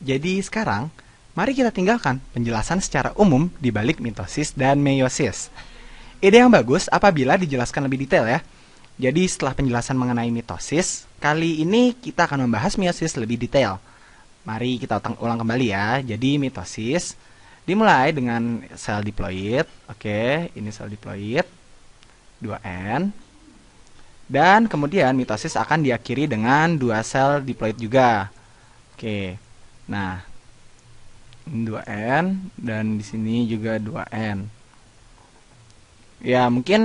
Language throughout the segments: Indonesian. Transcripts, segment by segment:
Jadi sekarang, mari kita tinggalkan penjelasan secara umum di balik mitosis dan meiosis. Ide yang bagus apabila dijelaskan lebih detail ya. Jadi setelah penjelasan mengenai mitosis, kali ini kita akan membahas meiosis lebih detail. Mari kita ulang kembali ya. Jadi mitosis dimulai dengan sel diploid. Oke, ini sel diploid 2N. Dan kemudian mitosis akan diakhiri dengan dua sel diploid juga. Oke. Nah, 2n dan di sini juga 2n. Ya, mungkin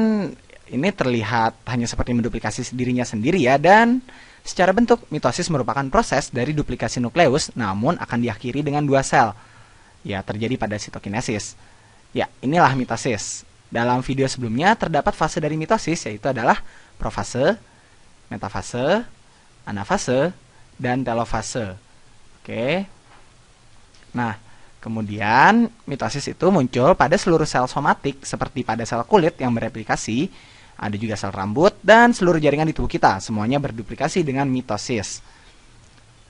ini terlihat hanya seperti menduplikasi dirinya sendiri ya dan secara bentuk mitosis merupakan proses dari duplikasi nukleus namun akan diakhiri dengan dua sel. Ya, terjadi pada sitokinesis. Ya, inilah mitosis. Dalam video sebelumnya terdapat fase dari mitosis yaitu adalah profase, metafase, anafase, dan telofase. Oke. Nah, kemudian mitosis itu muncul pada seluruh sel somatik seperti pada sel kulit yang bereplikasi, ada juga sel rambut dan seluruh jaringan di tubuh kita, semuanya berduplikasi dengan mitosis.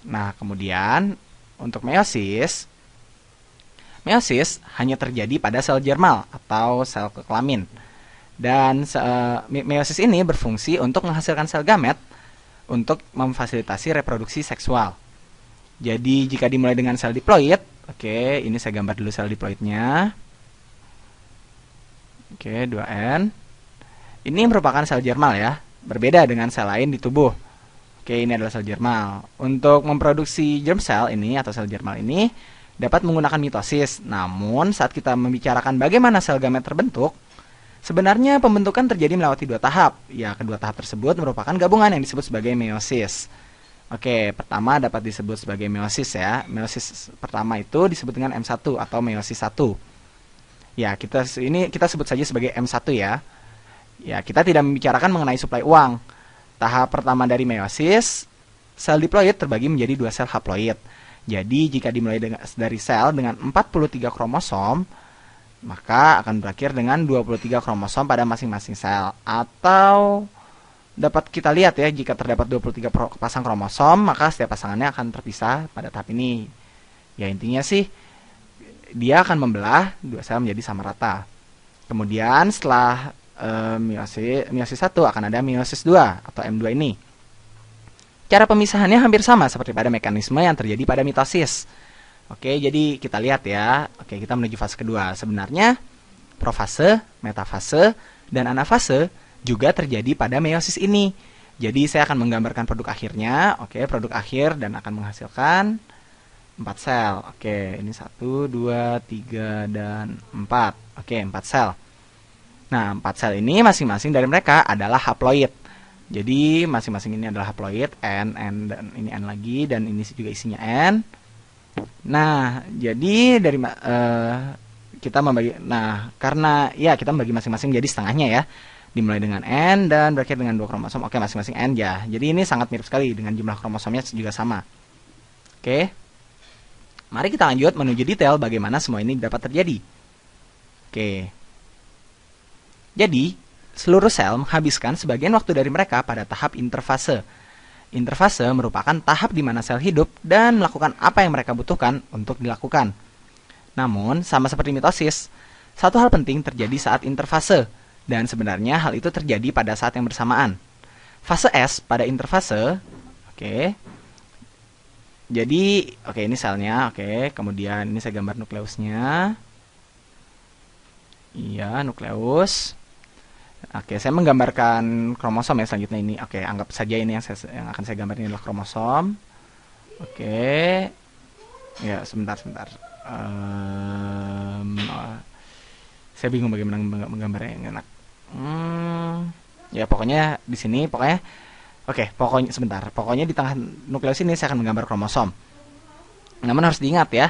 Nah, kemudian untuk meiosis Meiosis hanya terjadi pada sel jermal atau sel kelamin. Dan eh, meiosis ini berfungsi untuk menghasilkan sel gamet untuk memfasilitasi reproduksi seksual. Jadi jika dimulai dengan sel diploid, Oke, ini saya gambar dulu sel diploidnya. Oke, 2N. Ini merupakan sel germal ya, berbeda dengan sel lain di tubuh. Oke, ini adalah sel germal. Untuk memproduksi germ cell ini atau sel germal ini dapat menggunakan mitosis. Namun, saat kita membicarakan bagaimana sel gamet terbentuk, sebenarnya pembentukan terjadi melewati dua tahap. Ya, kedua tahap tersebut merupakan gabungan yang disebut sebagai meiosis. Oke, pertama dapat disebut sebagai meiosis ya. Meiosis pertama itu disebut dengan M1 atau meiosis 1. Ya, kita ini kita sebut saja sebagai M1 ya. Ya, kita tidak membicarakan mengenai suplai uang. Tahap pertama dari meiosis, sel diploid terbagi menjadi dua sel haploid. Jadi, jika dimulai dengan, dari sel dengan 43 kromosom, maka akan berakhir dengan 23 kromosom pada masing-masing sel atau dapat kita lihat ya jika terdapat 23 pasang kromosom maka setiap pasangannya akan terpisah pada tahap ini. Ya intinya sih dia akan membelah dua sel menjadi sama rata. Kemudian setelah e, eh, meiosis 1 akan ada meiosis 2 atau M2 ini. Cara pemisahannya hampir sama seperti pada mekanisme yang terjadi pada mitosis. Oke, jadi kita lihat ya. Oke, kita menuju fase kedua. Sebenarnya profase, metafase, dan anafase juga terjadi pada meiosis ini. Jadi saya akan menggambarkan produk akhirnya, oke, okay, produk akhir dan akan menghasilkan 4 sel. Oke, okay, ini 1 2 3 dan 4. Oke, okay, 4 sel. Nah, 4 sel ini masing-masing dari mereka adalah haploid. Jadi masing-masing ini adalah haploid N, N dan ini N lagi dan ini juga isinya N. Nah, jadi dari uh, kita membagi nah karena ya kita membagi masing-masing jadi setengahnya ya dimulai dengan N dan berakhir dengan dua kromosom. Oke, masing-masing N ya. Jadi ini sangat mirip sekali dengan jumlah kromosomnya juga sama. Oke. Mari kita lanjut menuju detail bagaimana semua ini dapat terjadi. Oke. Jadi, seluruh sel menghabiskan sebagian waktu dari mereka pada tahap interfase. Interfase merupakan tahap di mana sel hidup dan melakukan apa yang mereka butuhkan untuk dilakukan. Namun, sama seperti mitosis, satu hal penting terjadi saat interfase, dan sebenarnya hal itu terjadi pada saat yang bersamaan. Fase S pada interfase, oke. Okay. Jadi, oke okay, ini selnya, oke. Okay. Kemudian ini saya gambar nukleusnya. Iya, nukleus. Oke, saya menggambarkan kromosom ya selanjutnya ini. Oke, anggap saja ini yang, saya, yang akan saya gambar ini adalah kromosom. Oke, ya sebentar sebentar. Um, oh, saya bingung bagaimana menggambarnya yang enak. Hmm, ya pokoknya di sini pokoknya Oke, okay, pokoknya sebentar. Pokoknya di tengah nukleus ini saya akan menggambar kromosom. Namun harus diingat ya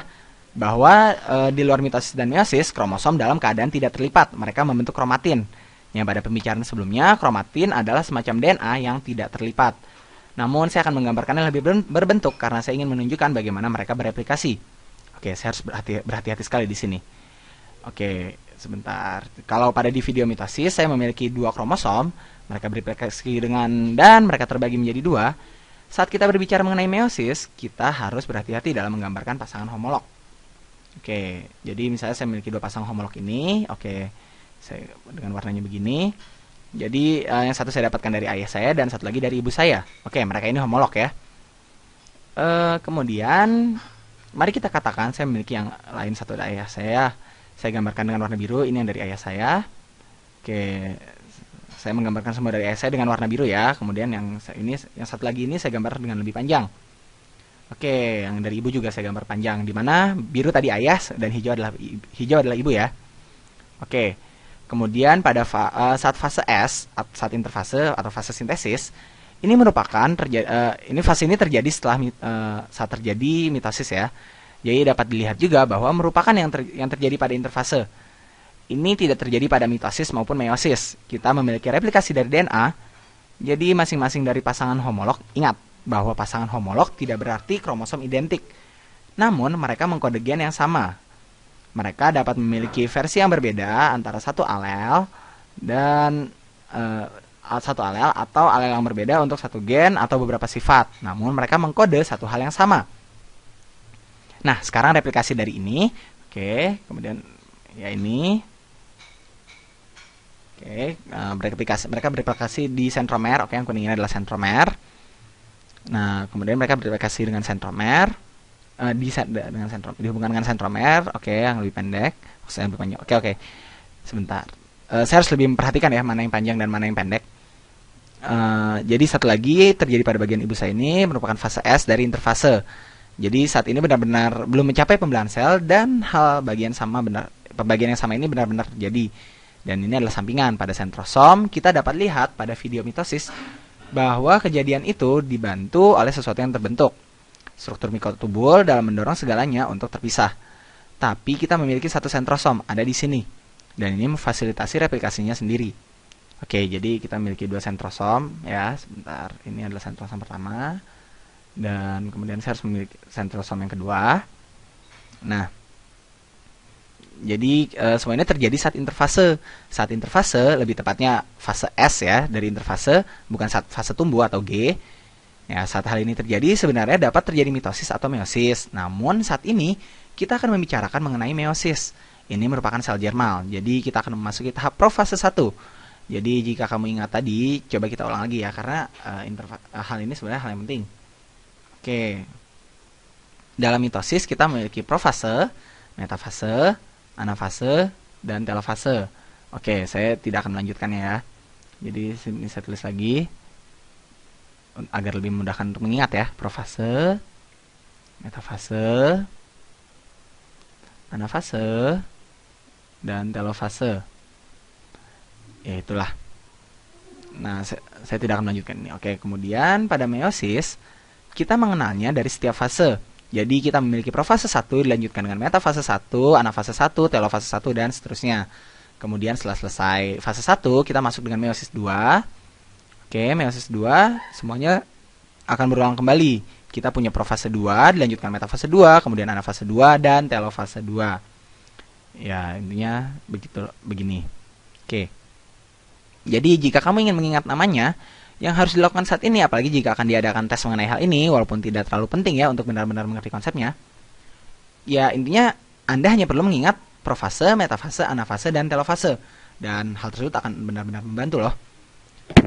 bahwa e, di luar mitosis dan meiosis kromosom dalam keadaan tidak terlipat. Mereka membentuk kromatin. Yang pada pembicaraan sebelumnya, kromatin adalah semacam DNA yang tidak terlipat. Namun saya akan menggambarkannya lebih berbentuk karena saya ingin menunjukkan bagaimana mereka bereplikasi. Oke, okay, saya harus berhati-hati sekali di sini. Oke, sebentar. Kalau pada mitosis saya memiliki dua kromosom, mereka berinteraksi dengan dan mereka terbagi menjadi dua. Saat kita berbicara mengenai meiosis, kita harus berhati-hati dalam menggambarkan pasangan homolog. Oke, jadi misalnya saya memiliki dua pasang homolog ini, oke, saya dengan warnanya begini. Jadi eh, yang satu saya dapatkan dari ayah saya dan satu lagi dari ibu saya. Oke, mereka ini homolog ya. Uh, kemudian, mari kita katakan saya memiliki yang lain satu dari ayah saya saya gambarkan dengan warna biru ini yang dari ayah saya oke saya menggambarkan semua dari ayah saya dengan warna biru ya kemudian yang ini yang satu lagi ini saya gambar dengan lebih panjang oke yang dari ibu juga saya gambar panjang di mana biru tadi ayah dan hijau adalah hijau adalah ibu ya oke kemudian pada fa eh, saat fase S saat interfase atau fase sintesis ini merupakan terjadi uh, eh, ini fase ini terjadi setelah uh, saat terjadi mitosis ya jadi ya, ya dapat dilihat juga bahwa merupakan yang, ter, yang terjadi pada interfase. Ini tidak terjadi pada mitosis maupun meiosis. Kita memiliki replikasi dari DNA, jadi masing-masing dari pasangan homolog, ingat bahwa pasangan homolog tidak berarti kromosom identik. Namun mereka mengkode gen yang sama. Mereka dapat memiliki versi yang berbeda antara satu alel dan uh, satu alel atau alel yang berbeda untuk satu gen atau beberapa sifat. Namun mereka mengkode satu hal yang sama. Nah, sekarang replikasi dari ini. Oke, kemudian ya ini. Oke, uh, bereplikasi, mereka bereplikasi di sentromer. Oke, yang kuning ini adalah sentromer. Nah, kemudian mereka bereplikasi dengan sentromer. Uh, eh, di dengan sentrom, dihubungkan dengan sentromer. Oke, yang lebih pendek. Maksudnya oh, yang lebih panjang. Oke, oke. Sebentar. Uh, saya harus lebih memperhatikan ya mana yang panjang dan mana yang pendek. Uh, jadi satu lagi terjadi pada bagian ibu saya ini merupakan fase S dari interfase. Jadi saat ini benar-benar belum mencapai pembelahan sel dan hal bagian sama benar pembagian yang sama ini benar-benar terjadi. Dan ini adalah sampingan pada sentrosom. Kita dapat lihat pada video mitosis bahwa kejadian itu dibantu oleh sesuatu yang terbentuk. Struktur mikrotubul dalam mendorong segalanya untuk terpisah. Tapi kita memiliki satu sentrosom ada di sini. Dan ini memfasilitasi replikasinya sendiri. Oke, jadi kita memiliki dua sentrosom ya. Sebentar, ini adalah sentrosom pertama dan kemudian saya harus memiliki central sum yang kedua. Nah, jadi e, eh, semuanya terjadi saat interfase. Saat interfase, lebih tepatnya fase S ya dari interfase, bukan saat fase tumbuh atau G. Ya, saat hal ini terjadi sebenarnya dapat terjadi mitosis atau meiosis. Namun saat ini kita akan membicarakan mengenai meiosis. Ini merupakan sel germal. Jadi kita akan memasuki tahap profase 1. Jadi jika kamu ingat tadi, coba kita ulang lagi ya karena e, hal ini sebenarnya hal yang penting. Oke. Dalam mitosis kita memiliki profase, metafase, anafase, dan telofase. Oke, saya tidak akan melanjutkannya ya. Jadi sini saya tulis lagi agar lebih memudahkan untuk mengingat ya. Profase, metafase, anafase, dan telofase. Ya itulah. Nah, saya, saya tidak akan melanjutkan ini. Oke, kemudian pada meiosis kita mengenalnya dari setiap fase. Jadi kita memiliki profase 1 dilanjutkan dengan metafase 1, anafase 1, telofase 1 dan seterusnya. Kemudian setelah selesai fase 1 kita masuk dengan meiosis 2. Oke, meiosis 2 semuanya akan berulang kembali. Kita punya profase 2 dilanjutkan metafase 2, kemudian anafase 2 dan telofase 2. Ya, intinya begitu begini. Oke. Jadi jika kamu ingin mengingat namanya, yang harus dilakukan saat ini, apalagi jika akan diadakan tes mengenai hal ini, walaupun tidak terlalu penting ya untuk benar-benar mengerti konsepnya. Ya, intinya Anda hanya perlu mengingat profase, metafase, anafase, dan telofase. Dan hal tersebut akan benar-benar membantu loh.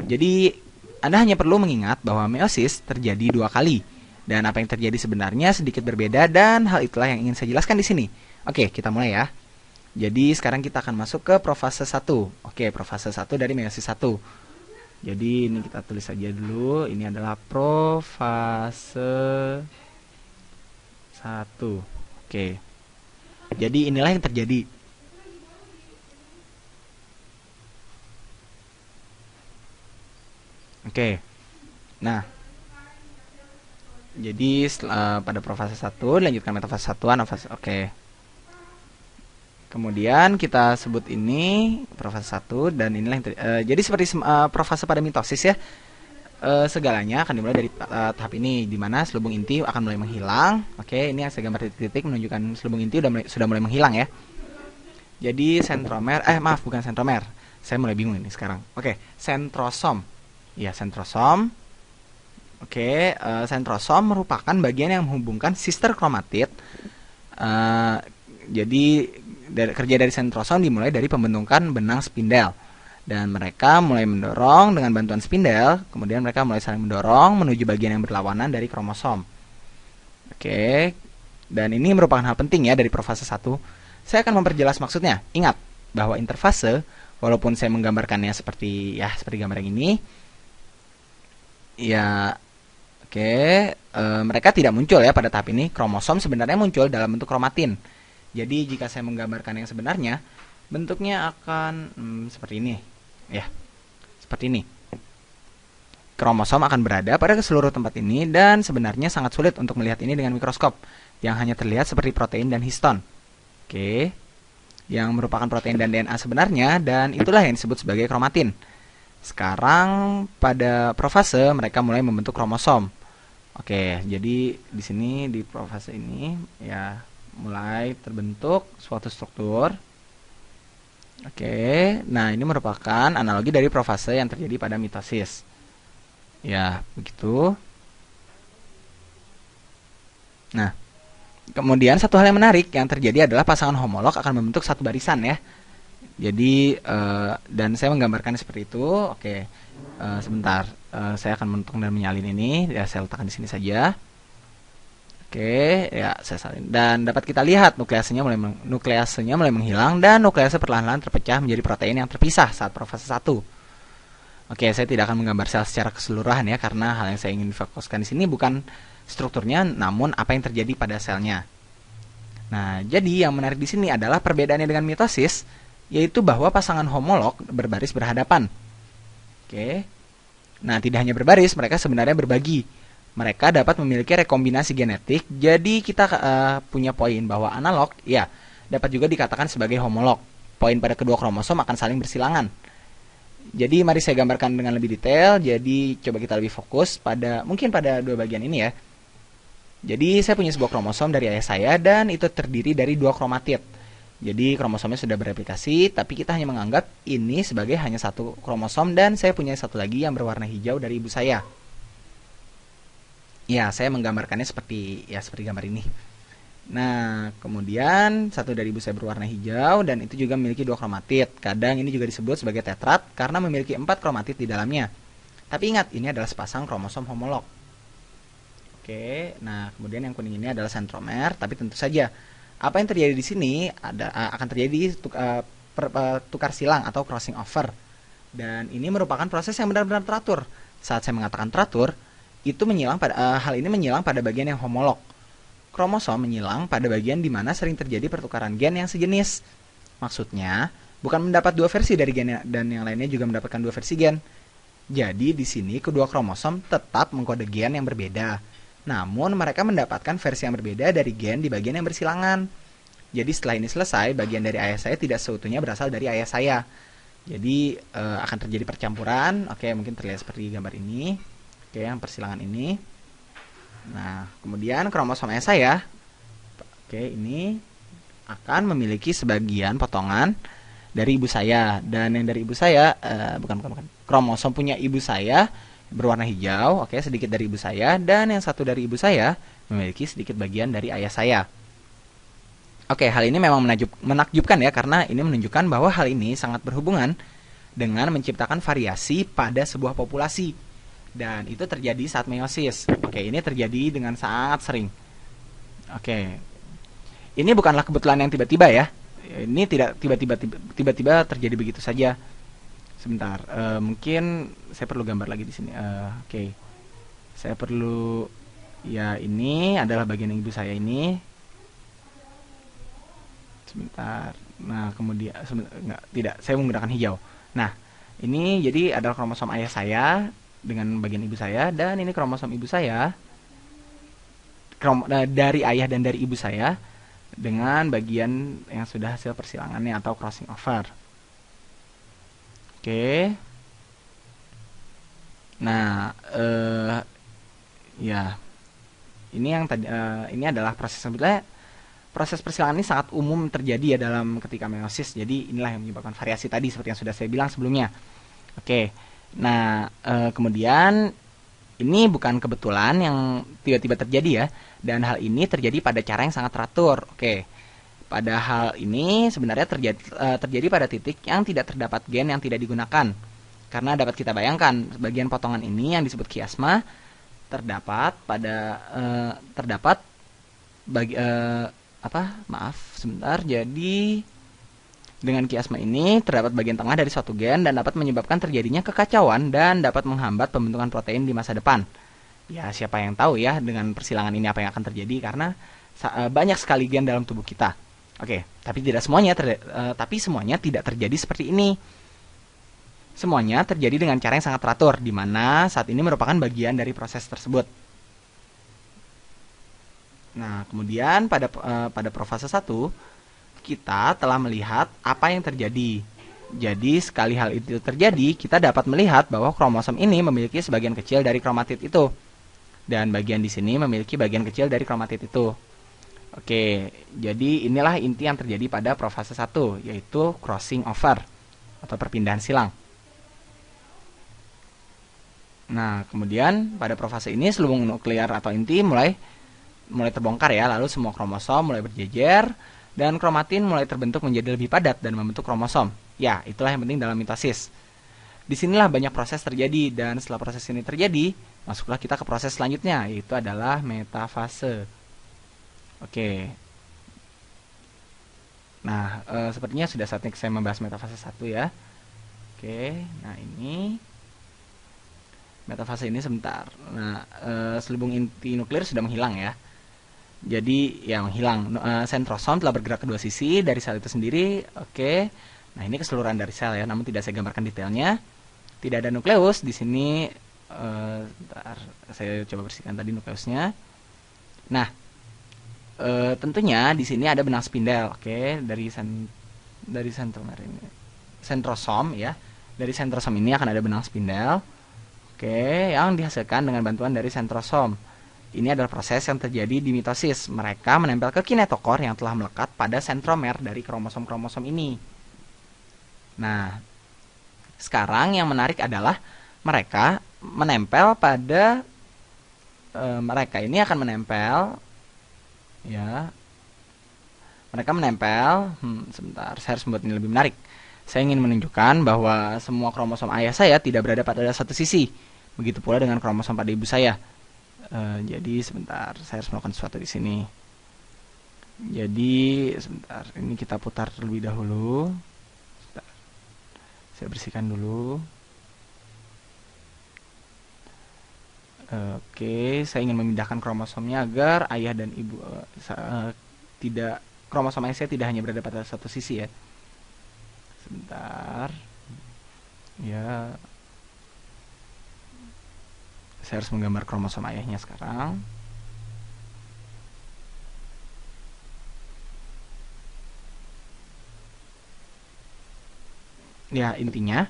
Jadi, Anda hanya perlu mengingat bahwa meiosis terjadi dua kali. Dan apa yang terjadi sebenarnya sedikit berbeda dan hal itulah yang ingin saya jelaskan di sini. Oke, kita mulai ya. Jadi, sekarang kita akan masuk ke profase satu Oke, profase satu dari meiosis satu jadi ini kita tulis saja dulu. Ini adalah profase 1. Oke. Jadi inilah yang terjadi. Oke. Nah, jadi uh, pada profase 1 lanjutkan metafase 1 anafase. Oke. Kemudian kita sebut ini profase 1 dan inilah yang e, jadi seperti e, profase pada mitosis ya. E, segalanya akan dimulai dari e, tahap ini di mana selubung inti akan mulai menghilang. Oke, ini yang saya gambar titik-titik menunjukkan selubung inti sudah mulai, sudah mulai menghilang ya. Jadi sentromer eh maaf bukan sentromer. Saya mulai bingung ini sekarang. Oke, sentrosom. Ya, sentrosom. Oke, e, sentrosom merupakan bagian yang menghubungkan sister kromatid. e, jadi dari, kerja dari sentrosom dimulai dari pembentukan benang spindel dan mereka mulai mendorong dengan bantuan spindel kemudian mereka mulai saling mendorong menuju bagian yang berlawanan dari kromosom oke dan ini merupakan hal penting ya dari profase satu saya akan memperjelas maksudnya ingat bahwa interfase walaupun saya menggambarkannya seperti ya seperti gambar yang ini ya oke eh, mereka tidak muncul ya pada tahap ini kromosom sebenarnya muncul dalam bentuk kromatin jadi jika saya menggambarkan yang sebenarnya, bentuknya akan hmm, seperti ini. Ya. Seperti ini. Kromosom akan berada pada seluruh tempat ini dan sebenarnya sangat sulit untuk melihat ini dengan mikroskop yang hanya terlihat seperti protein dan histon. Oke. Yang merupakan protein dan DNA sebenarnya dan itulah yang disebut sebagai kromatin. Sekarang pada profase mereka mulai membentuk kromosom. Oke, jadi di sini di profase ini ya mulai terbentuk suatu struktur. Oke, nah ini merupakan analogi dari profase yang terjadi pada mitosis. Ya, begitu. Nah, kemudian satu hal yang menarik yang terjadi adalah pasangan homolog akan membentuk satu barisan ya. Jadi uh, dan saya menggambarkan seperti itu. Oke, uh, sebentar, uh, saya akan menutup dan menyalin ini. Ya, saya letakkan di sini saja. Oke, ya saya salin. Dan dapat kita lihat nukleasenya mulai nukleasenya mulai menghilang dan nuklease perlahan-lahan terpecah menjadi protein yang terpisah saat proses satu. Oke, saya tidak akan menggambar sel secara keseluruhan ya karena hal yang saya ingin fokuskan di sini bukan strukturnya namun apa yang terjadi pada selnya. Nah, jadi yang menarik di sini adalah perbedaannya dengan mitosis yaitu bahwa pasangan homolog berbaris berhadapan. Oke. Nah, tidak hanya berbaris, mereka sebenarnya berbagi mereka dapat memiliki rekombinasi genetik. Jadi kita uh, punya poin bahwa analog ya dapat juga dikatakan sebagai homolog. Poin pada kedua kromosom akan saling bersilangan. Jadi mari saya gambarkan dengan lebih detail. Jadi coba kita lebih fokus pada mungkin pada dua bagian ini ya. Jadi saya punya sebuah kromosom dari ayah saya dan itu terdiri dari dua kromatid. Jadi kromosomnya sudah bereplikasi, tapi kita hanya menganggap ini sebagai hanya satu kromosom dan saya punya satu lagi yang berwarna hijau dari ibu saya ya saya menggambarkannya seperti ya seperti gambar ini Nah, kemudian satu dari busa berwarna hijau dan itu juga memiliki dua kromatit. Kadang ini juga disebut sebagai tetrad karena memiliki empat kromatit di dalamnya. Tapi ingat, ini adalah sepasang kromosom homolog. Oke, nah kemudian yang kuning ini adalah sentromer, tapi tentu saja apa yang terjadi di sini ada eh, akan terjadi tuk, eh, eh, tukar silang atau crossing over. Dan ini merupakan proses yang benar-benar teratur. Saat saya mengatakan teratur, itu menyilang pada uh, hal ini menyilang pada bagian yang homolog. Kromosom menyilang pada bagian di mana sering terjadi pertukaran gen yang sejenis. Maksudnya, bukan mendapat dua versi dari gen ya, dan yang lainnya juga mendapatkan dua versi gen. Jadi di sini kedua kromosom tetap mengkode gen yang berbeda. Namun mereka mendapatkan versi yang berbeda dari gen di bagian yang bersilangan. Jadi setelah ini selesai, bagian dari ayah saya tidak seutuhnya berasal dari ayah saya. Jadi e, akan terjadi percampuran. Oke, mungkin terlihat seperti gambar ini. Oke, yang persilangan ini. Nah, kemudian kromosom SA ya. Oke, ini akan memiliki sebagian potongan dari ibu saya dan yang dari ibu saya uh, bukan bukan bukan kromosom punya ibu saya berwarna hijau, oke, sedikit dari ibu saya dan yang satu dari ibu saya memiliki sedikit bagian dari ayah saya. Oke, hal ini memang menajub, menakjubkan ya karena ini menunjukkan bahwa hal ini sangat berhubungan dengan menciptakan variasi pada sebuah populasi dan itu terjadi saat meiosis. Oke, ini terjadi dengan sangat sering. Oke. Ini bukanlah kebetulan yang tiba-tiba ya. Ini tidak tiba-tiba tiba-tiba terjadi begitu saja. Sebentar, uh, mungkin saya perlu gambar lagi di sini. Uh, Oke. Saya perlu ya ini adalah bagian ibu saya ini. Sebentar. Nah, kemudian sebentar, enggak, tidak, saya menggunakan hijau. Nah, ini jadi adalah kromosom ayah saya dengan bagian ibu saya dan ini kromosom ibu saya krom, eh, dari ayah dan dari ibu saya dengan bagian yang sudah hasil persilangannya atau crossing over. Oke. Okay. Nah, eh uh, ya. Ini yang tadi uh, ini adalah proses sebenarnya proses persilangan ini sangat umum terjadi ya dalam ketika meiosis. Jadi inilah yang menyebabkan variasi tadi seperti yang sudah saya bilang sebelumnya. Oke. Okay. Nah, e, kemudian ini bukan kebetulan yang tiba-tiba terjadi ya, dan hal ini terjadi pada cara yang sangat teratur. Oke. Pada hal ini sebenarnya terjadi e, eh, terjadi pada titik yang tidak terdapat gen yang tidak digunakan. Karena dapat kita bayangkan, bagian potongan ini yang disebut kiasma terdapat pada e, terdapat bagi e, apa? Maaf, sebentar. Jadi dengan kiasma ini, terdapat bagian tengah dari suatu gen dan dapat menyebabkan terjadinya kekacauan dan dapat menghambat pembentukan protein di masa depan. Ya, nah, siapa yang tahu ya dengan persilangan ini apa yang akan terjadi karena eh, banyak sekali gen dalam tubuh kita. Oke, tapi tidak semuanya uh, tapi semuanya tidak terjadi seperti ini. Semuanya terjadi dengan cara yang sangat teratur di mana saat ini merupakan bagian dari proses tersebut. Nah, kemudian pada uh, pada profase 1 kita telah melihat apa yang terjadi. Jadi sekali hal itu terjadi, kita dapat melihat bahwa kromosom ini memiliki sebagian kecil dari kromatid itu. Dan bagian di sini memiliki bagian kecil dari kromatid itu. Oke, jadi inilah inti yang terjadi pada profase 1, yaitu crossing over atau perpindahan silang. Nah, kemudian pada profase ini selubung nuklear atau inti mulai mulai terbongkar ya, lalu semua kromosom mulai berjejer, dan kromatin mulai terbentuk menjadi lebih padat dan membentuk kromosom. Ya, itulah yang penting dalam mitosis. Disinilah banyak proses terjadi dan setelah proses ini terjadi, masuklah kita ke proses selanjutnya yaitu adalah metafase. Oke. Nah, e, sepertinya sudah saatnya saya membahas metafase 1 ya. Oke, nah ini metafase ini sebentar. Nah, e, selubung inti nuklir sudah menghilang ya. Jadi yang hilang. Uh, eh, sentrosom telah bergerak ke dua sisi dari sel itu sendiri. Oke. Okay. Nah, ini keseluruhan dari sel ya, namun tidak saya gambarkan detailnya. Tidak ada nukleus di sini uh, saya coba bersihkan tadi nukleusnya. Nah, uh, tentunya di sini ada benang spindel, oke, okay, dari sen dari ini, sentrosom ya. Dari sentrosom ini akan ada benang spindel. Oke, okay, yang dihasilkan dengan bantuan dari sentrosom. Ini adalah proses yang terjadi di mitosis. Mereka menempel ke kinetokor yang telah melekat pada sentromer dari kromosom-kromosom ini. Nah, sekarang yang menarik adalah mereka menempel pada e, mereka ini akan menempel ya. Mereka menempel, hmm, sebentar, saya harus membuat ini lebih menarik. Saya ingin menunjukkan bahwa semua kromosom ayah saya tidak berada pada satu sisi. Begitu pula dengan kromosom pada ibu saya Eh, jadi sebentar, saya harus melakukan sesuatu di sini. Jadi sebentar, ini kita putar terlebih dahulu. Sebentar. Saya bersihkan dulu. Oke, saya ingin memindahkan kromosomnya agar ayah dan ibu uh, uh, tidak kromosom saya tidak hanya berada pada satu sisi ya. Sebentar. Ya, saya harus menggambar kromosom ayahnya sekarang ya intinya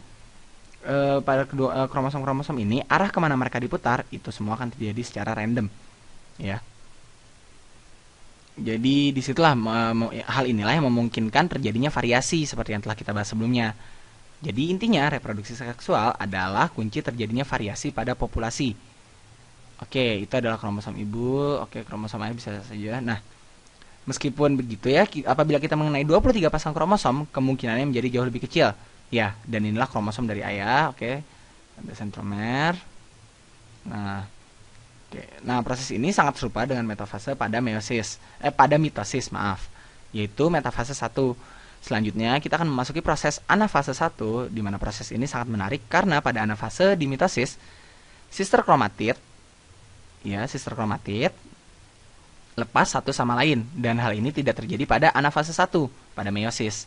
e, pada kedua eh, kromosom-kromosom ini arah kemana mereka diputar itu semua akan terjadi secara random ya jadi disitulah hal inilah yang memungkinkan terjadinya variasi seperti yang telah kita bahas sebelumnya jadi intinya reproduksi seksual adalah kunci terjadinya variasi pada populasi Oke, itu adalah kromosom ibu. Oke, kromosom ayah bisa saja. Nah, meskipun begitu ya, apabila kita mengenai 23 pasang kromosom, kemungkinannya menjadi jauh lebih kecil. Ya, dan inilah kromosom dari ayah, oke. Ada sentromer. Nah, oke. Nah, proses ini sangat serupa dengan metafase pada meiosis, eh pada mitosis, maaf. Yaitu metafase 1. Selanjutnya, kita akan memasuki proses anafase 1, di mana proses ini sangat menarik karena pada anafase di mitosis, sister kromatid ya sister kromatid lepas satu sama lain dan hal ini tidak terjadi pada anafase 1 pada meiosis.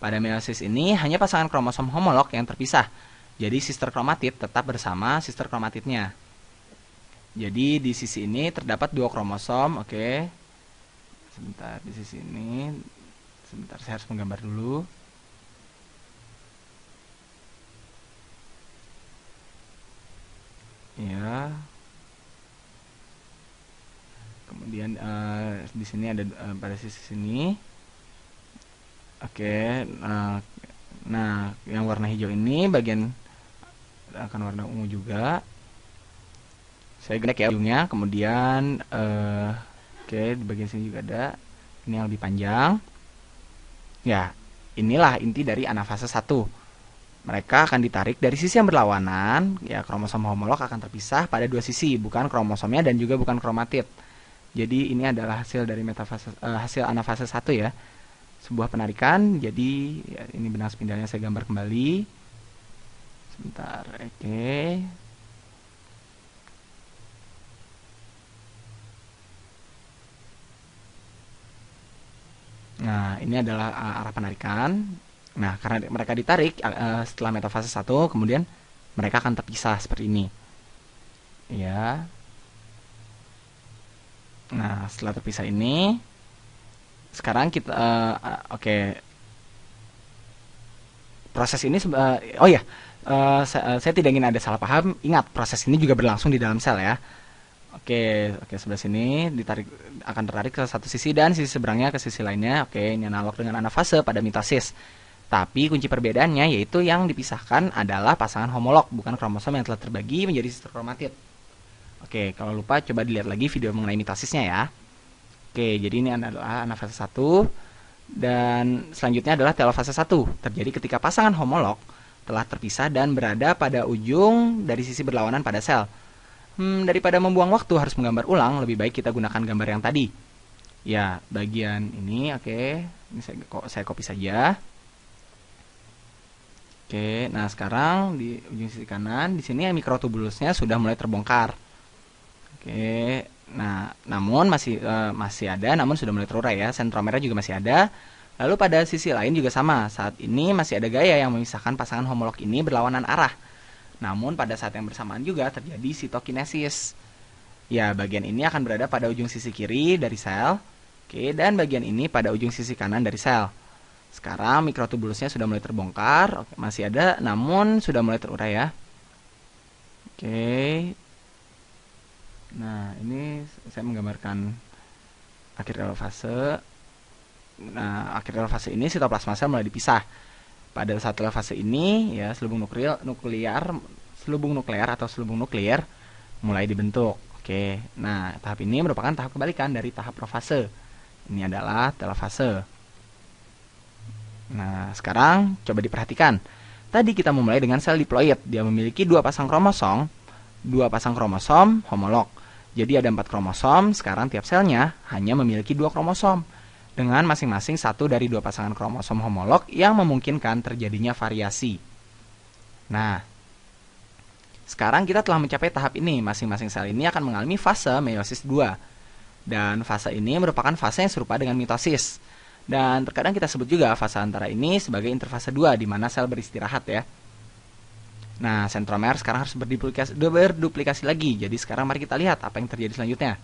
Pada meiosis ini hanya pasangan kromosom homolog yang terpisah. Jadi sister kromatid tetap bersama sister kromatidnya. Jadi di sisi ini terdapat dua kromosom, oke. Okay. Sebentar di sisi ini. Sebentar saya harus menggambar dulu. Ya, kemudian uh, di sini ada uh, pada sisi sini oke okay, uh, eh, nah yang warna hijau ini bagian akan warna ungu juga saya genek ya ujungnya kemudian uh, oke okay, di bagian sini juga ada ini yang lebih panjang ya inilah inti dari anafase 1 mereka akan ditarik dari sisi yang berlawanan, ya kromosom homolog akan terpisah pada dua sisi, bukan kromosomnya dan juga bukan kromatid. Jadi ini adalah hasil dari metafase uh, hasil anafase 1 ya. Sebuah penarikan. Jadi ya, ini benang spindelnya saya gambar kembali. Sebentar. Oke. Okay. Nah, ini adalah uh, arah penarikan. Nah, karena mereka ditarik uh, setelah metafase 1, kemudian mereka akan terpisah seperti ini. Ya. Nah, setelah terpisah ini sekarang kita uh, oke okay. proses ini uh, oh ya, uh, eh, saya, uh, saya tidak ingin ada salah paham. Ingat, proses ini juga berlangsung di dalam sel ya. Oke, okay, oke okay, sebelah sini ditarik akan tertarik ke satu sisi dan sisi seberangnya ke sisi lainnya. Oke, okay, ini analog dengan anafase pada mitosis. Tapi kunci perbedaannya yaitu yang dipisahkan adalah pasangan homolog, bukan kromosom yang telah terbagi menjadi sister kromatid. Oke, kalau lupa coba dilihat lagi video mengenai mitosisnya ya. Oke, jadi ini adalah anafase 1 dan selanjutnya adalah telofase 1. Terjadi ketika pasangan homolog telah terpisah dan berada pada ujung dari sisi berlawanan pada sel. Hmm, daripada membuang waktu harus menggambar ulang, lebih baik kita gunakan gambar yang tadi. Ya, bagian ini oke, ini saya saya copy saja. Oke, nah sekarang di ujung sisi kanan di sini mikrotubulusnya sudah mulai terbongkar. Oke. Nah, namun masih uh, masih ada namun sudah mulai terurai ya. merah juga masih ada. Lalu pada sisi lain juga sama. Saat ini masih ada gaya yang memisahkan pasangan homolog ini berlawanan arah. Namun pada saat yang bersamaan juga terjadi sitokinesis. Ya, bagian ini akan berada pada ujung sisi kiri dari sel. Oke, dan bagian ini pada ujung sisi kanan dari sel. Sekarang mikrotubulusnya sudah mulai terbongkar. Oke, masih ada namun sudah mulai terurai ya. Oke, Nah, ini saya menggambarkan akhir rel fase. Nah, akhir rel fase ini sitoplasma sel mulai dipisah. Pada saat rel fase ini, ya selubung nuklir, nuklear, selubung nuklear atau selubung nuklir mulai dibentuk. Oke. Nah, tahap ini merupakan tahap kebalikan dari tahap profase. Ini adalah telofase. Nah, sekarang coba diperhatikan. Tadi kita memulai dengan sel diploid. Dia memiliki dua pasang kromosom, dua pasang kromosom homolog jadi ada empat kromosom, sekarang tiap selnya hanya memiliki dua kromosom dengan masing-masing satu dari dua pasangan kromosom homolog yang memungkinkan terjadinya variasi. Nah, sekarang kita telah mencapai tahap ini, masing-masing sel ini akan mengalami fase meiosis 2. Dan fase ini merupakan fase yang serupa dengan mitosis. Dan terkadang kita sebut juga fase antara ini sebagai interfase 2 di mana sel beristirahat ya. Nah, sentromer sekarang harus berduplikasi, berduplikasi lagi. Jadi sekarang mari kita lihat apa yang terjadi selanjutnya.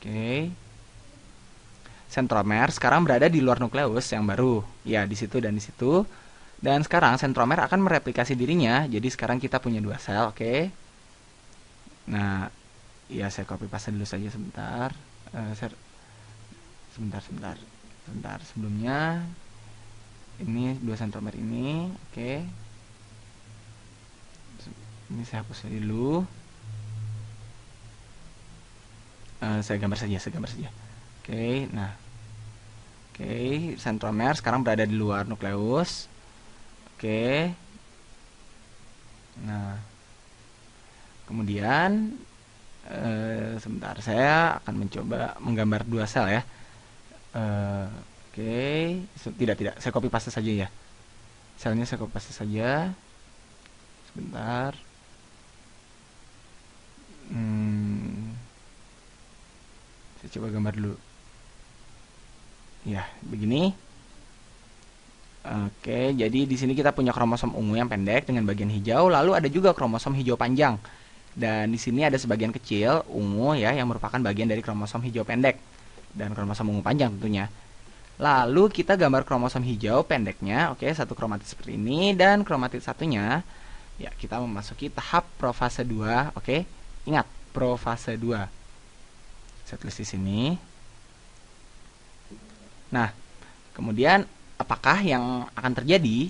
Oke. Okay. sekarang berada di luar nukleus yang baru. Ya, di situ dan di situ. Dan sekarang sentromer akan mereplikasi dirinya. Jadi sekarang kita punya dua sel, oke? Nah, ya saya copy paste dulu saja sebentar. Uh, Sebentar, sebentar. Sebentar, sebelumnya ini dua sentromer ini, oke. Okay ini saya hapus dulu uh, saya gambar saja saya gambar saja oke okay, nah oke okay, sentromer sekarang berada di luar nukleus oke okay. nah kemudian uh, sebentar saya akan mencoba menggambar dua sel ya uh, oke okay. tidak tidak saya copy paste saja ya selnya saya copy paste saja sebentar hmm, saya coba gambar dulu ya begini Oke, jadi di sini kita punya kromosom ungu yang pendek dengan bagian hijau, lalu ada juga kromosom hijau panjang. Dan di sini ada sebagian kecil ungu ya yang merupakan bagian dari kromosom hijau pendek dan kromosom ungu panjang tentunya. Lalu kita gambar kromosom hijau pendeknya, oke, satu kromatid seperti ini dan kromatid satunya ya kita memasuki tahap profase 2, oke. Ingat, pro fase 2. Saya tulis di sini. Nah, kemudian apakah yang akan terjadi?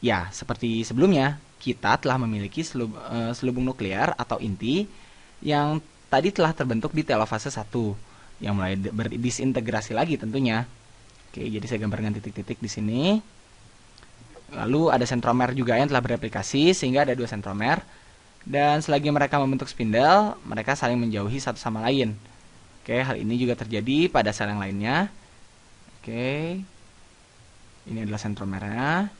Ya, seperti sebelumnya, kita telah memiliki selub, uh, selubung nuklear atau inti yang tadi telah terbentuk di telofase 1 yang mulai berdisintegrasi lagi tentunya. Oke, jadi saya gambar dengan titik-titik di sini. Lalu ada sentromer juga yang telah bereplikasi sehingga ada dua sentromer. Dan selagi mereka membentuk spindle, mereka saling menjauhi satu sama lain. Oke, hal ini juga terjadi pada sel yang lainnya. Oke. Ini adalah sentromernya.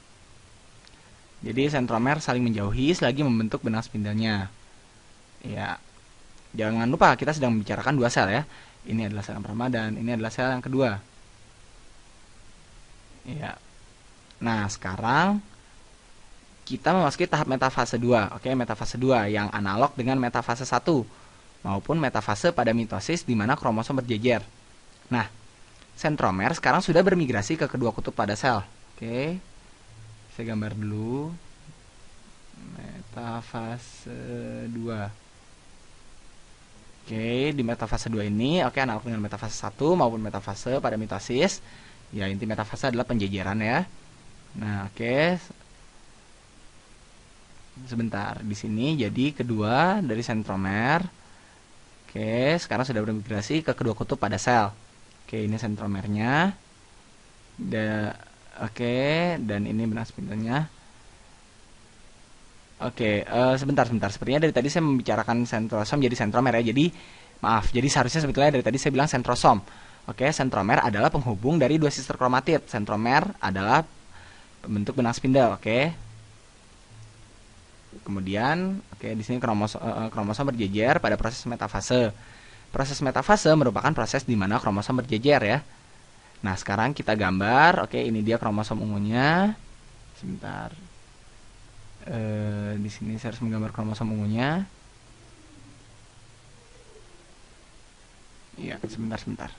Jadi sentromer saling menjauhi selagi membentuk benang spindelnya. Ya. Jangan lupa kita sedang membicarakan dua sel ya. Ini adalah sel yang pertama dan ini adalah sel yang kedua. Ya. Nah, sekarang kita memasuki tahap metafase 2. Oke, metafase 2 yang analog dengan metafase 1 maupun metafase pada mitosis di mana kromosom berjejer. Nah, sentromer sekarang sudah bermigrasi ke kedua kutub pada sel. Oke. Saya gambar dulu. Metafase 2. Oke, di metafase 2 ini, oke analog dengan metafase 1 maupun metafase pada mitosis. Ya, inti metafase adalah penjejeran ya. Nah, oke, sebentar di sini jadi kedua dari sentromer oke sekarang sudah bermigrasi ke kedua kutub pada sel oke ini sentromernya da, oke dan ini benang spindlenya oke uh, sebentar sebentar sepertinya dari tadi saya membicarakan sentrosom jadi sentromer ya jadi maaf jadi seharusnya sebetulnya dari tadi saya bilang sentrosom oke sentromer adalah penghubung dari dua sister kromatid sentromer adalah bentuk benang spindle oke Kemudian, oke okay, di sini kromosom eh, eh, kromosom berjejer pada proses metafase. Proses metafase merupakan proses di mana kromosom berjejer ya. Nah, sekarang kita gambar. Oke, ini dia kromosom ungunya. Sebentar. Uh, di sini saya harus menggambar kromosom ungunya. Ya, sebentar, sebentar.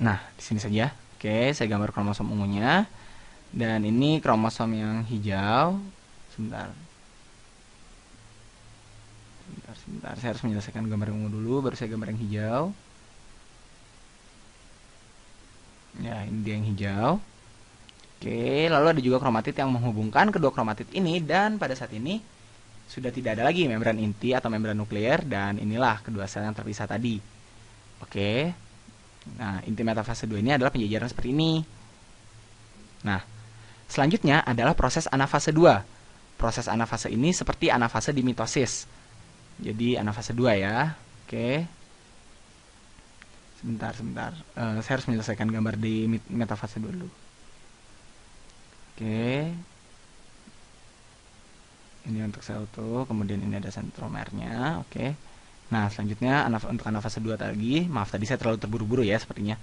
Nah, di sini saja. Oke, saya gambar kromosom ungunya. Dan ini kromosom yang hijau sebentar sebentar sebentar saya harus menyelesaikan gambar ungu dulu baru saya gambar yang hijau ya ini dia yang hijau Oke, lalu ada juga kromatit yang menghubungkan kedua kromatit ini dan pada saat ini sudah tidak ada lagi membran inti atau membran nuklir dan inilah kedua sel yang terpisah tadi. Oke. Nah, inti metafase 2 ini adalah penjajaran seperti ini. Nah, selanjutnya adalah proses anafase 2 proses anafase ini seperti anafase di mitosis. Jadi anafase 2 ya. Oke. Sebentar, sebentar. Uh, saya harus menyelesaikan gambar di metafase dulu. Oke. Ini untuk sel utuh, kemudian ini ada sentromernya. Oke. Nah, selanjutnya anaf untuk anafase 2 lagi. Maaf tadi saya terlalu terburu-buru ya sepertinya.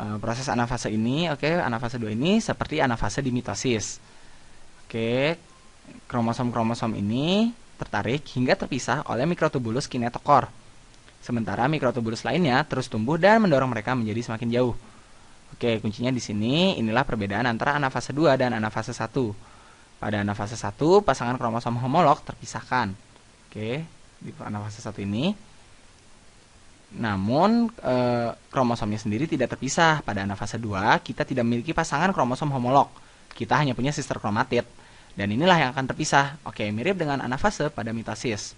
Uh, proses anafase ini, oke, okay, anafase 2 ini seperti anafase di mitosis Oke, kromosom-kromosom ini tertarik hingga terpisah oleh mikrotubulus kinetokor. Sementara mikrotubulus lainnya terus tumbuh dan mendorong mereka menjadi semakin jauh. Oke, kuncinya di sini inilah perbedaan antara anafase 2 dan anafase 1. Pada anafase 1, pasangan kromosom homolog terpisahkan. Oke, di anafase 1 ini. Namun, e, kromosomnya sendiri tidak terpisah. Pada anafase 2, kita tidak memiliki pasangan kromosom homolog kita hanya punya sister kromatid. Dan inilah yang akan terpisah. Oke, mirip dengan anafase pada mitosis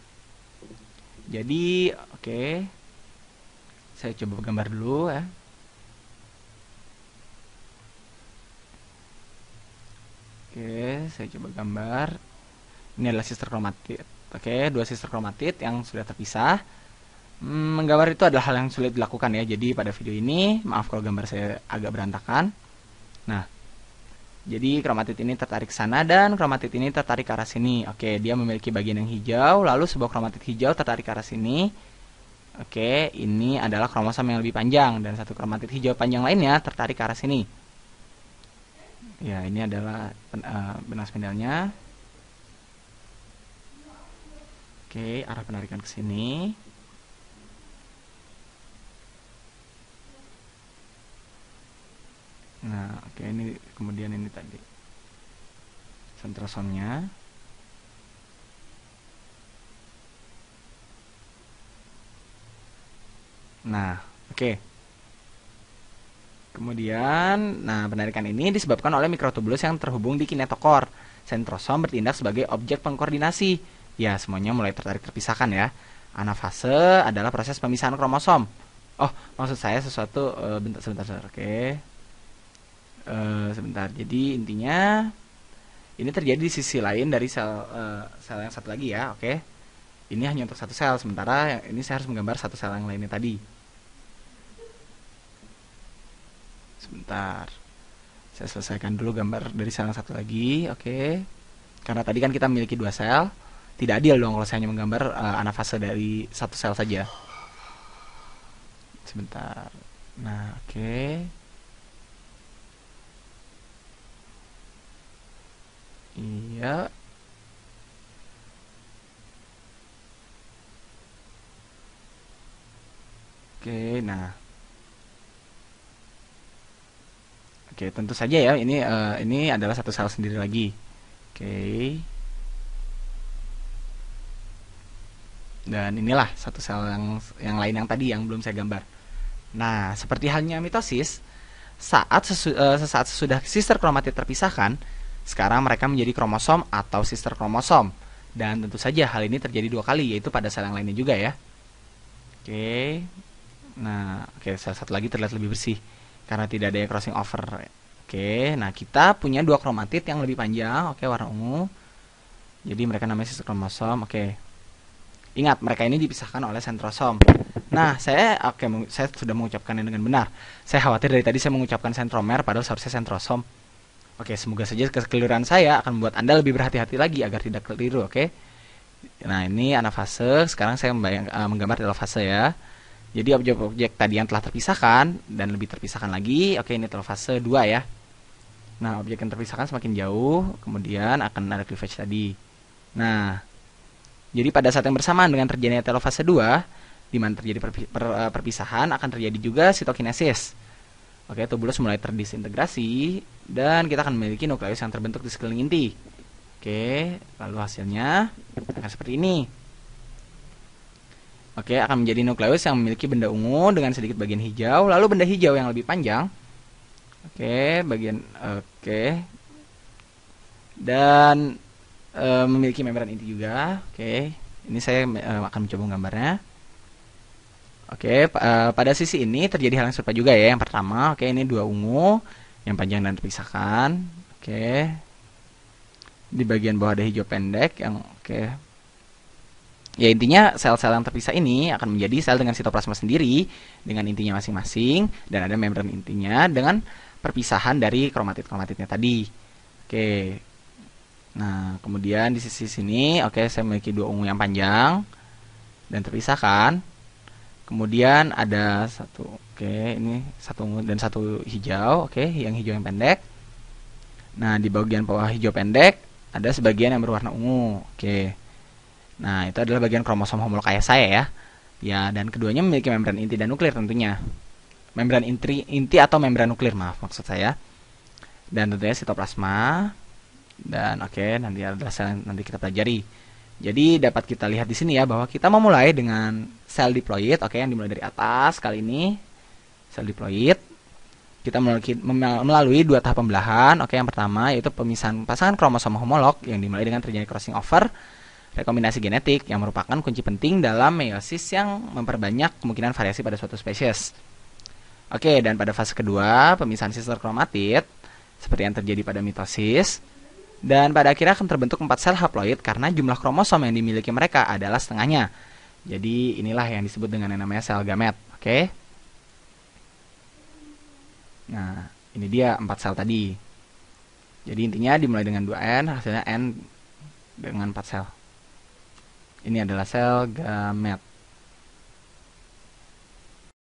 Jadi, oke. Saya coba gambar dulu ya. Oke, saya coba gambar. Ini adalah sister kromatid. Oke, dua sister kromatid yang sudah terpisah. Hmm, menggambar itu adalah hal yang sulit dilakukan ya. Jadi pada video ini, maaf kalau gambar saya agak berantakan. Nah, jadi kromatit ini tertarik sana dan kromatit ini tertarik ke arah sini. Oke, dia memiliki bagian yang hijau, lalu sebuah kromatit hijau tertarik ke arah sini. Oke, ini adalah kromosom yang lebih panjang dan satu kromatit hijau panjang lainnya tertarik ke arah sini. Ya, ini adalah uh, eh, benang spindelnya. Oke, arah penarikan ke sini. nah oke okay, ini kemudian ini tadi sentrosomnya nah oke okay. Kemudian, nah penarikan ini disebabkan oleh mikrotubulus yang terhubung di kinetokor. Sentrosom bertindak sebagai objek pengkoordinasi. Ya, semuanya mulai tertarik terpisahkan ya. Anafase adalah proses pemisahan kromosom. Oh, maksud saya sesuatu bentuk eh, bentar sebentar, Oke. Okay uh, sebentar jadi intinya ini terjadi di sisi lain dari sel uh, sel yang satu lagi ya oke okay? ini hanya untuk satu sel sementara ini saya harus menggambar satu sel yang lainnya tadi sebentar saya selesaikan dulu gambar dari sel yang satu lagi oke okay. karena tadi kan kita memiliki dua sel tidak adil dong kalau saya hanya menggambar uh, anafase dari satu sel saja sebentar nah oke okay. Iya. Oke, nah. Oke, tentu saja ya ini uh, ini adalah satu sel sendiri lagi. Oke. Dan inilah satu sel yang yang lain yang tadi yang belum saya gambar. Nah, seperti halnya mitosis, saat sesu, uh, sesaat sesudah sister kromatid terpisahkan, sekarang mereka menjadi kromosom atau sister kromosom. Dan tentu saja hal ini terjadi dua kali, yaitu pada sel yang lainnya juga ya. Oke, nah oke sel satu lagi terlihat lebih bersih karena tidak ada yang crossing over. Oke, nah kita punya dua kromatid yang lebih panjang, oke warna ungu. Jadi mereka namanya sister kromosom, oke. Ingat, mereka ini dipisahkan oleh sentrosom. Nah, saya oke, saya sudah mengucapkannya dengan benar. Saya khawatir dari tadi saya mengucapkan sentromer padahal seharusnya sentrosom. Oke, semoga saja kekeliruan saya akan membuat Anda lebih berhati-hati lagi agar tidak keliru, oke? Nah, ini anak fase. Sekarang saya membayang, uh, menggambar dalam fase ya. Jadi objek-objek tadi yang telah terpisahkan dan lebih terpisahkan lagi. Oke, ini telah fase 2 ya. Nah, objek yang terpisahkan semakin jauh, kemudian akan ada cleavage tadi. Nah, jadi pada saat yang bersamaan dengan terjadinya telofase 2, di mana terjadi eh, perpisahan akan terjadi juga sitokinesis. Oke, tubulus mulai terdisintegrasi dan kita akan memiliki nukleus yang terbentuk di sekeliling inti. Oke, lalu hasilnya akan seperti ini. Oke, akan menjadi nukleus yang memiliki benda ungu dengan sedikit bagian hijau, lalu benda hijau yang lebih panjang. Oke, bagian oke. Dan e, memiliki membran inti juga. Oke, ini saya e, akan mencoba gambarnya. Oke, uh, pada sisi ini terjadi hal yang serupa juga ya. Yang pertama, oke ini dua ungu yang panjang dan terpisahkan. Oke. Di bagian bawah ada hijau pendek yang oke. Ya intinya sel-sel yang terpisah ini akan menjadi sel dengan sitoplasma sendiri dengan intinya masing-masing dan ada membran intinya dengan perpisahan dari kromatit-kromatitnya tadi. Oke. Nah, kemudian di sisi sini oke saya memiliki dua ungu yang panjang dan terpisahkan kemudian ada satu oke okay, ini satu ungu dan satu hijau oke okay, yang hijau yang pendek nah di bagian bawah hijau pendek ada sebagian yang berwarna ungu oke okay. nah itu adalah bagian kromosom homolog ayah saya ya ya dan keduanya memiliki membran inti dan nuklir tentunya membran inti inti atau membran nuklir maaf maksud saya dan tentunya sitoplasma dan oke okay, nanti ada sel nanti kita pelajari jadi dapat kita lihat di sini ya bahwa kita memulai dengan sel diploid, oke yang dimulai dari atas kali ini sel diploid. Kita melalui dua tahap pembelahan, oke yang pertama yaitu pemisahan pasangan kromosom homolog yang dimulai dengan terjadi crossing over rekombinasi genetik yang merupakan kunci penting dalam meiosis yang memperbanyak kemungkinan variasi pada suatu spesies. Oke, dan pada fase kedua pemisahan sister kromatid seperti yang terjadi pada mitosis dan pada akhirnya akan terbentuk empat sel haploid karena jumlah kromosom yang dimiliki mereka adalah setengahnya. Jadi inilah yang disebut dengan yang namanya sel gamet, oke? Okay? Nah, ini dia empat sel tadi. Jadi intinya dimulai dengan 2N, hasilnya N dengan empat sel. Ini adalah sel gamet.